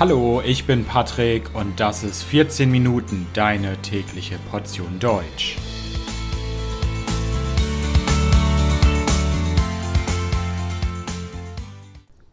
Hallo, ich bin Patrick und das ist 14 Minuten deine tägliche Portion Deutsch.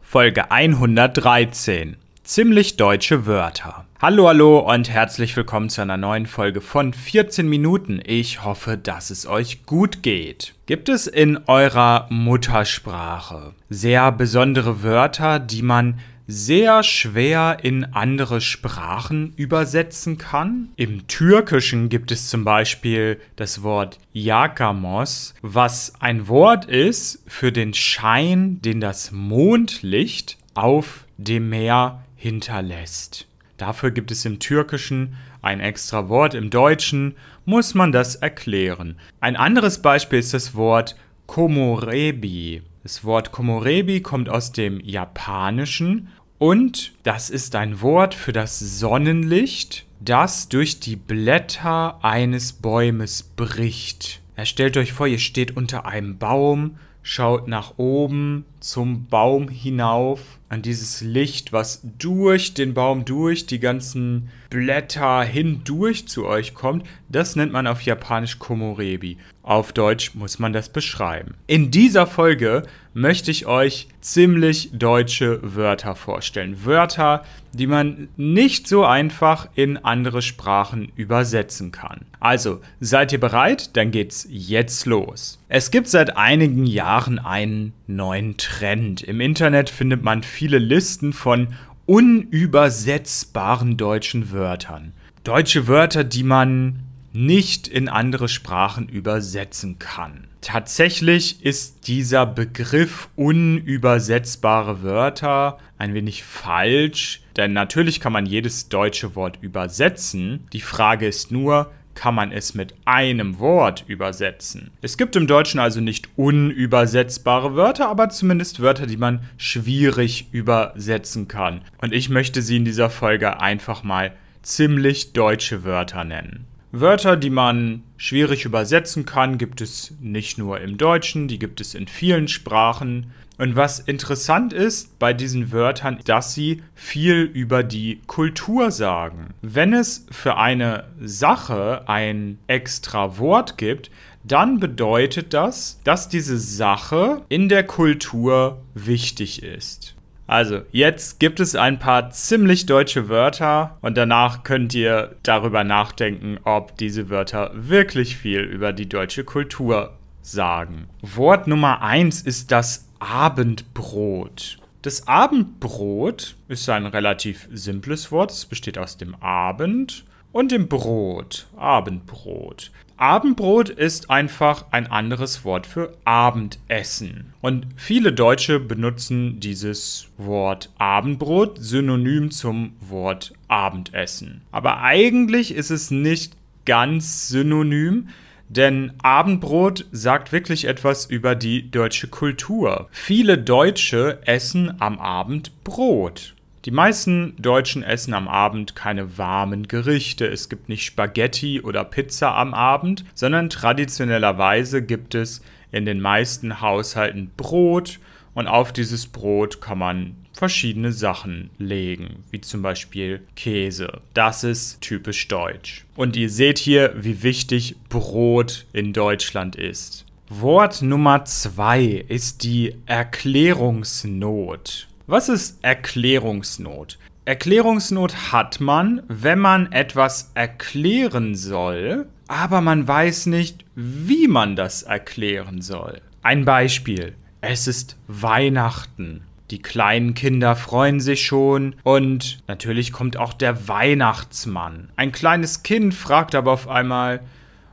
Folge 113. Ziemlich deutsche Wörter. Hallo, hallo und herzlich willkommen zu einer neuen Folge von 14 Minuten. Ich hoffe, dass es euch gut geht. Gibt es in eurer Muttersprache sehr besondere Wörter, die man sehr schwer in andere Sprachen übersetzen kann. Im Türkischen gibt es zum Beispiel das Wort Yakamos, was ein Wort ist für den Schein, den das Mondlicht auf dem Meer hinterlässt. Dafür gibt es im Türkischen ein extra Wort, im Deutschen muss man das erklären. Ein anderes Beispiel ist das Wort Komorebi. Das Wort Komorebi kommt aus dem Japanischen und das ist ein Wort für das Sonnenlicht, das durch die Blätter eines Bäumes bricht. Ja, stellt euch vor, ihr steht unter einem Baum, schaut nach oben, zum Baum hinauf, an dieses Licht, was durch den Baum, durch die ganzen Blätter hindurch zu euch kommt, das nennt man auf Japanisch Komorebi. Auf Deutsch muss man das beschreiben. In dieser Folge möchte ich euch ziemlich deutsche Wörter vorstellen. Wörter, die man nicht so einfach in andere Sprachen übersetzen kann. Also, seid ihr bereit? Dann geht's jetzt los. Es gibt seit einigen Jahren einen neuen Trend. Trend. Im Internet findet man viele Listen von unübersetzbaren deutschen Wörtern. Deutsche Wörter, die man nicht in andere Sprachen übersetzen kann. Tatsächlich ist dieser Begriff unübersetzbare Wörter ein wenig falsch, denn natürlich kann man jedes deutsche Wort übersetzen. Die Frage ist nur, kann man es mit einem Wort übersetzen. Es gibt im Deutschen also nicht unübersetzbare Wörter, aber zumindest Wörter, die man schwierig übersetzen kann. Und ich möchte sie in dieser Folge einfach mal ziemlich deutsche Wörter nennen. Wörter, die man schwierig übersetzen kann, gibt es nicht nur im Deutschen, die gibt es in vielen Sprachen. Und was interessant ist bei diesen Wörtern, dass sie viel über die Kultur sagen. Wenn es für eine Sache ein extra Wort gibt, dann bedeutet das, dass diese Sache in der Kultur wichtig ist. Also, jetzt gibt es ein paar ziemlich deutsche Wörter und danach könnt ihr darüber nachdenken, ob diese Wörter wirklich viel über die deutsche Kultur sagen. Wort Nummer 1 ist das Abendbrot. Das Abendbrot ist ein relativ simples Wort. Es besteht aus dem Abend und dem Brot. Abendbrot. Abendbrot ist einfach ein anderes Wort für Abendessen. Und viele Deutsche benutzen dieses Wort Abendbrot synonym zum Wort Abendessen. Aber eigentlich ist es nicht ganz synonym, denn Abendbrot sagt wirklich etwas über die deutsche Kultur. Viele Deutsche essen am Abend Brot. Die meisten Deutschen essen am Abend keine warmen Gerichte. Es gibt nicht Spaghetti oder Pizza am Abend, sondern traditionellerweise gibt es in den meisten Haushalten Brot und auf dieses Brot kann man verschiedene Sachen legen, wie zum Beispiel Käse. Das ist typisch deutsch. Und ihr seht hier, wie wichtig Brot in Deutschland ist. Wort Nummer zwei ist die Erklärungsnot. Was ist Erklärungsnot? Erklärungsnot hat man, wenn man etwas erklären soll, aber man weiß nicht, wie man das erklären soll. Ein Beispiel. Es ist Weihnachten. Die kleinen Kinder freuen sich schon und natürlich kommt auch der Weihnachtsmann. Ein kleines Kind fragt aber auf einmal,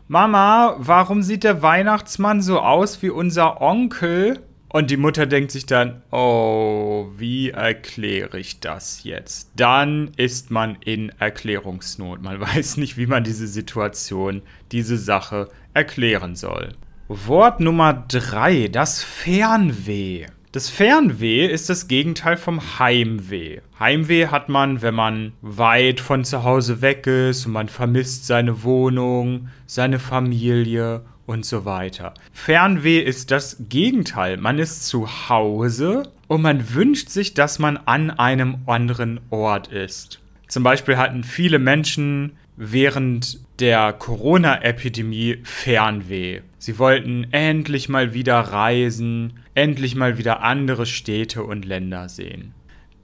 Mama, warum sieht der Weihnachtsmann so aus wie unser Onkel? Und die Mutter denkt sich dann, oh, wie erkläre ich das jetzt? Dann ist man in Erklärungsnot. Man weiß nicht, wie man diese Situation, diese Sache erklären soll. Wort Nummer drei: das Fernweh. Das Fernweh ist das Gegenteil vom Heimweh. Heimweh hat man, wenn man weit von zu Hause weg ist und man vermisst seine Wohnung, seine Familie und so weiter. Fernweh ist das Gegenteil. Man ist zu Hause und man wünscht sich, dass man an einem anderen Ort ist. Zum Beispiel hatten viele Menschen während der Corona-Epidemie Fernweh. Sie wollten endlich mal wieder reisen, endlich mal wieder andere Städte und Länder sehen.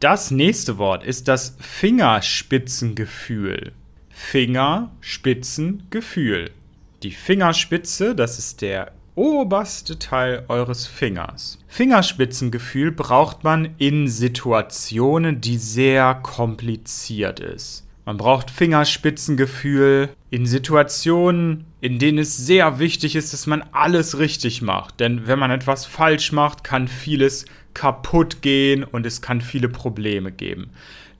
Das nächste Wort ist das Fingerspitzengefühl. Fingerspitzengefühl. Die Fingerspitze, das ist der oberste Teil eures Fingers. Fingerspitzengefühl braucht man in Situationen, die sehr kompliziert ist. Man braucht Fingerspitzengefühl in Situationen, in denen es sehr wichtig ist, dass man alles richtig macht. Denn wenn man etwas falsch macht, kann vieles kaputt gehen und es kann viele Probleme geben.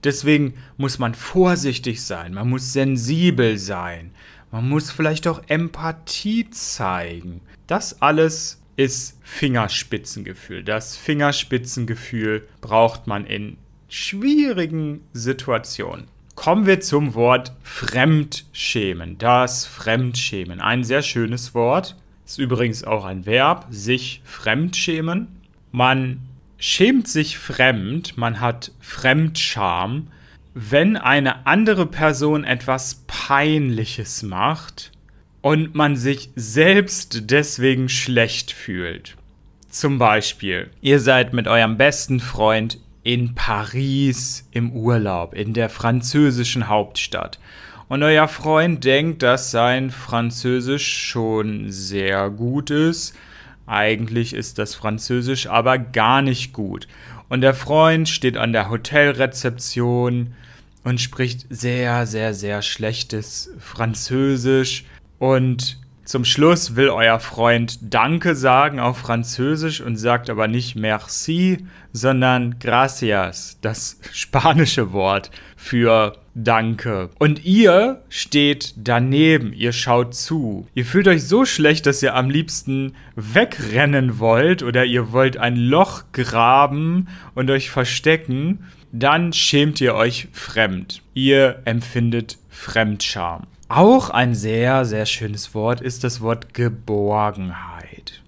Deswegen muss man vorsichtig sein, man muss sensibel sein, man muss vielleicht auch Empathie zeigen. Das alles ist Fingerspitzengefühl. Das Fingerspitzengefühl braucht man in schwierigen Situationen. Kommen wir zum Wort Fremdschämen. Das Fremdschämen. Ein sehr schönes Wort. Ist übrigens auch ein Verb, sich fremdschämen. Man schämt sich fremd, man hat Fremdscham, wenn eine andere Person etwas Peinliches macht und man sich selbst deswegen schlecht fühlt. Zum Beispiel, ihr seid mit eurem besten Freund in Paris im Urlaub, in der französischen Hauptstadt. Und euer Freund denkt, dass sein Französisch schon sehr gut ist. Eigentlich ist das Französisch aber gar nicht gut. Und der Freund steht an der Hotelrezeption und spricht sehr, sehr, sehr schlechtes Französisch und zum Schluss will euer Freund Danke sagen auf Französisch und sagt aber nicht Merci, sondern Gracias, das spanische Wort für Danke. Und ihr steht daneben, ihr schaut zu. Ihr fühlt euch so schlecht, dass ihr am liebsten wegrennen wollt oder ihr wollt ein Loch graben und euch verstecken. Dann schämt ihr euch fremd. Ihr empfindet Fremdscham. Auch ein sehr, sehr schönes Wort ist das Wort Geborgenheit.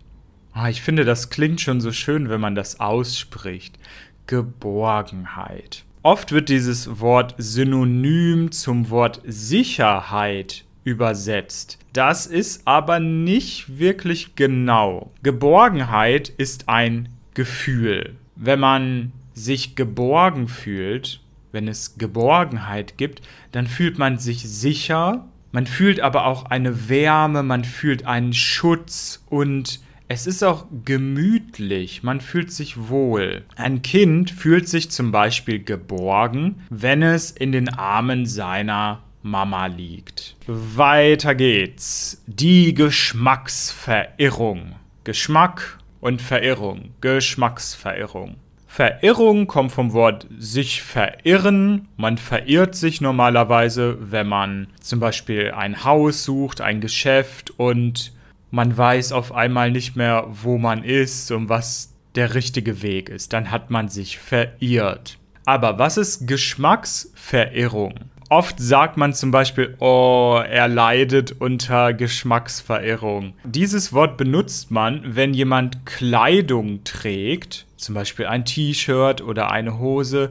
Ah, ich finde, das klingt schon so schön, wenn man das ausspricht. Geborgenheit. Oft wird dieses Wort synonym zum Wort Sicherheit übersetzt. Das ist aber nicht wirklich genau. Geborgenheit ist ein Gefühl. Wenn man sich geborgen fühlt, wenn es Geborgenheit gibt, dann fühlt man sich sicher man fühlt aber auch eine Wärme, man fühlt einen Schutz und es ist auch gemütlich, man fühlt sich wohl. Ein Kind fühlt sich zum Beispiel geborgen, wenn es in den Armen seiner Mama liegt. Weiter geht's. Die Geschmacksverirrung. Geschmack und Verirrung. Geschmacksverirrung. Verirrung kommt vom Wort sich verirren. Man verirrt sich normalerweise, wenn man zum Beispiel ein Haus sucht, ein Geschäft und man weiß auf einmal nicht mehr, wo man ist und was der richtige Weg ist. Dann hat man sich verirrt. Aber was ist Geschmacksverirrung? Oft sagt man zum Beispiel, oh, er leidet unter Geschmacksverirrung. Dieses Wort benutzt man, wenn jemand Kleidung trägt, zum Beispiel ein T-Shirt oder eine Hose,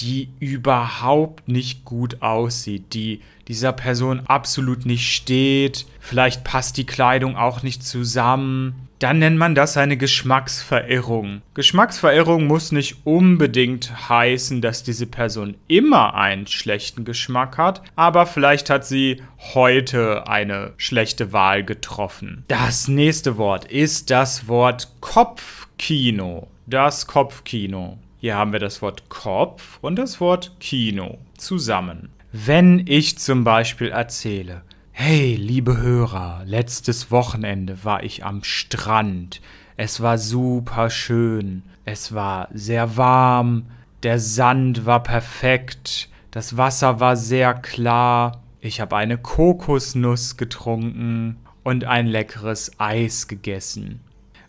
die überhaupt nicht gut aussieht, die dieser Person absolut nicht steht. Vielleicht passt die Kleidung auch nicht zusammen. Dann nennt man das eine Geschmacksverirrung. Geschmacksverirrung muss nicht unbedingt heißen, dass diese Person immer einen schlechten Geschmack hat, aber vielleicht hat sie heute eine schlechte Wahl getroffen. Das nächste Wort ist das Wort Kopfkino. Das Kopfkino. Hier haben wir das Wort Kopf und das Wort Kino zusammen. Wenn ich zum Beispiel erzähle, hey, liebe Hörer, letztes Wochenende war ich am Strand. Es war super schön. Es war sehr warm. Der Sand war perfekt. Das Wasser war sehr klar. Ich habe eine Kokosnuss getrunken und ein leckeres Eis gegessen.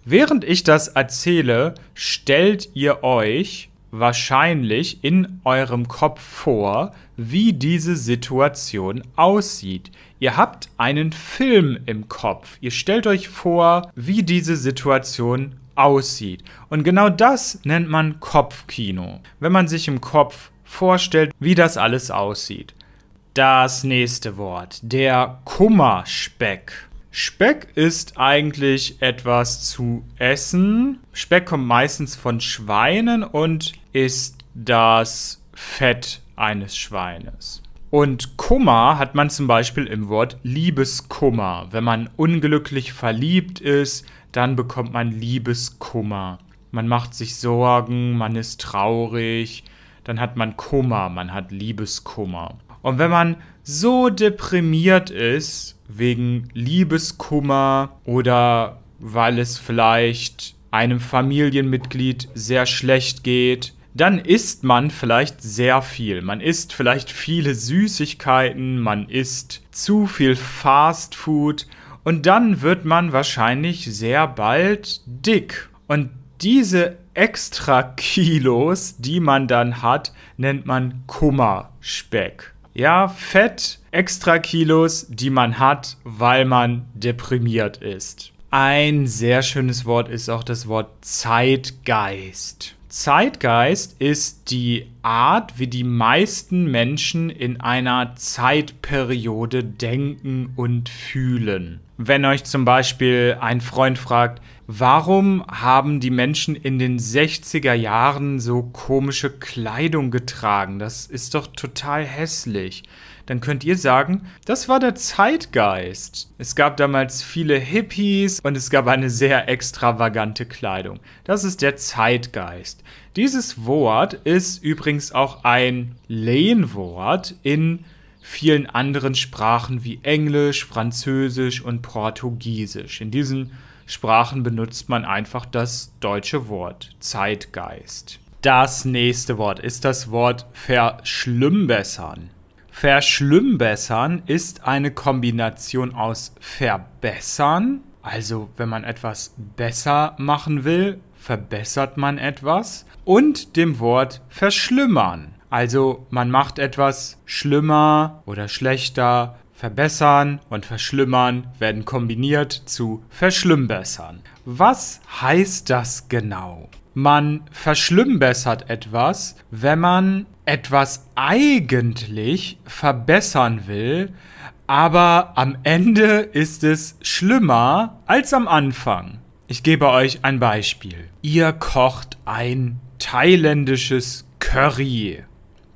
Während ich das erzähle, stellt ihr euch wahrscheinlich in eurem Kopf vor, wie diese Situation aussieht. Ihr habt einen Film im Kopf. Ihr stellt euch vor, wie diese Situation aussieht. Und genau das nennt man Kopfkino. Wenn man sich im Kopf vorstellt, wie das alles aussieht. Das nächste Wort, der Kummerspeck. Speck ist eigentlich etwas zu essen. Speck kommt meistens von Schweinen und ist das Fett eines Schweines. Und Kummer hat man zum Beispiel im Wort Liebeskummer. Wenn man unglücklich verliebt ist, dann bekommt man Liebeskummer. Man macht sich Sorgen, man ist traurig, dann hat man Kummer, man hat Liebeskummer. Und wenn man so deprimiert ist wegen Liebeskummer oder weil es vielleicht einem Familienmitglied sehr schlecht geht, dann isst man vielleicht sehr viel. Man isst vielleicht viele Süßigkeiten, man isst zu viel Fast Food und dann wird man wahrscheinlich sehr bald dick. Und diese extra Kilos, die man dann hat, nennt man Kummerspeck. Ja, Fett, extra Kilos, die man hat, weil man deprimiert ist. Ein sehr schönes Wort ist auch das Wort Zeitgeist. Zeitgeist ist die Art, wie die meisten Menschen in einer Zeitperiode denken und fühlen wenn euch zum Beispiel ein Freund fragt, warum haben die Menschen in den 60er Jahren so komische Kleidung getragen? Das ist doch total hässlich. Dann könnt ihr sagen, das war der Zeitgeist. Es gab damals viele Hippies und es gab eine sehr extravagante Kleidung. Das ist der Zeitgeist. Dieses Wort ist übrigens auch ein Lehnwort in vielen anderen Sprachen wie Englisch, Französisch und Portugiesisch. In diesen Sprachen benutzt man einfach das deutsche Wort Zeitgeist. Das nächste Wort ist das Wort verschlimmbessern. Verschlimmbessern ist eine Kombination aus verbessern, also wenn man etwas besser machen will, verbessert man etwas, und dem Wort verschlimmern. Also man macht etwas schlimmer oder schlechter. Verbessern und verschlimmern werden kombiniert zu verschlimmbessern. Was heißt das genau? Man verschlimmbessert etwas, wenn man etwas eigentlich verbessern will, aber am Ende ist es schlimmer als am Anfang. Ich gebe euch ein Beispiel. Ihr kocht ein thailändisches Curry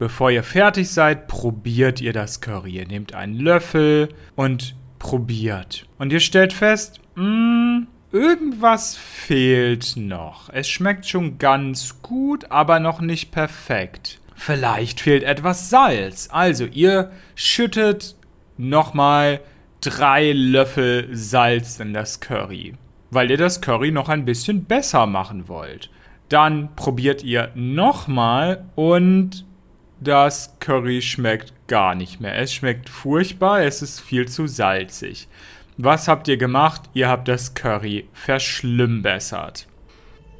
Bevor ihr fertig seid, probiert ihr das Curry. Ihr nehmt einen Löffel und probiert. Und ihr stellt fest, mh, mm, irgendwas fehlt noch. Es schmeckt schon ganz gut, aber noch nicht perfekt. Vielleicht fehlt etwas Salz. Also ihr schüttet nochmal drei Löffel Salz in das Curry, weil ihr das Curry noch ein bisschen besser machen wollt. Dann probiert ihr nochmal und das Curry schmeckt gar nicht mehr. Es schmeckt furchtbar, es ist viel zu salzig. Was habt ihr gemacht? Ihr habt das Curry verschlimmbessert.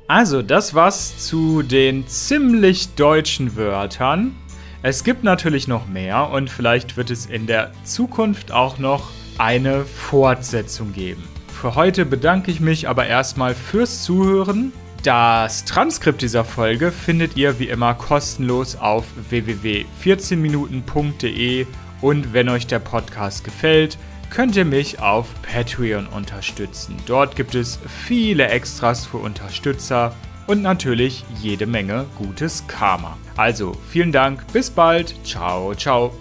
Also, das war's zu den ziemlich deutschen Wörtern. Es gibt natürlich noch mehr und vielleicht wird es in der Zukunft auch noch eine Fortsetzung geben. Für heute bedanke ich mich aber erstmal fürs Zuhören das Transkript dieser Folge findet ihr wie immer kostenlos auf www.14minuten.de und wenn euch der Podcast gefällt, könnt ihr mich auf Patreon unterstützen. Dort gibt es viele Extras für Unterstützer und natürlich jede Menge gutes Karma. Also vielen Dank, bis bald, ciao, ciao.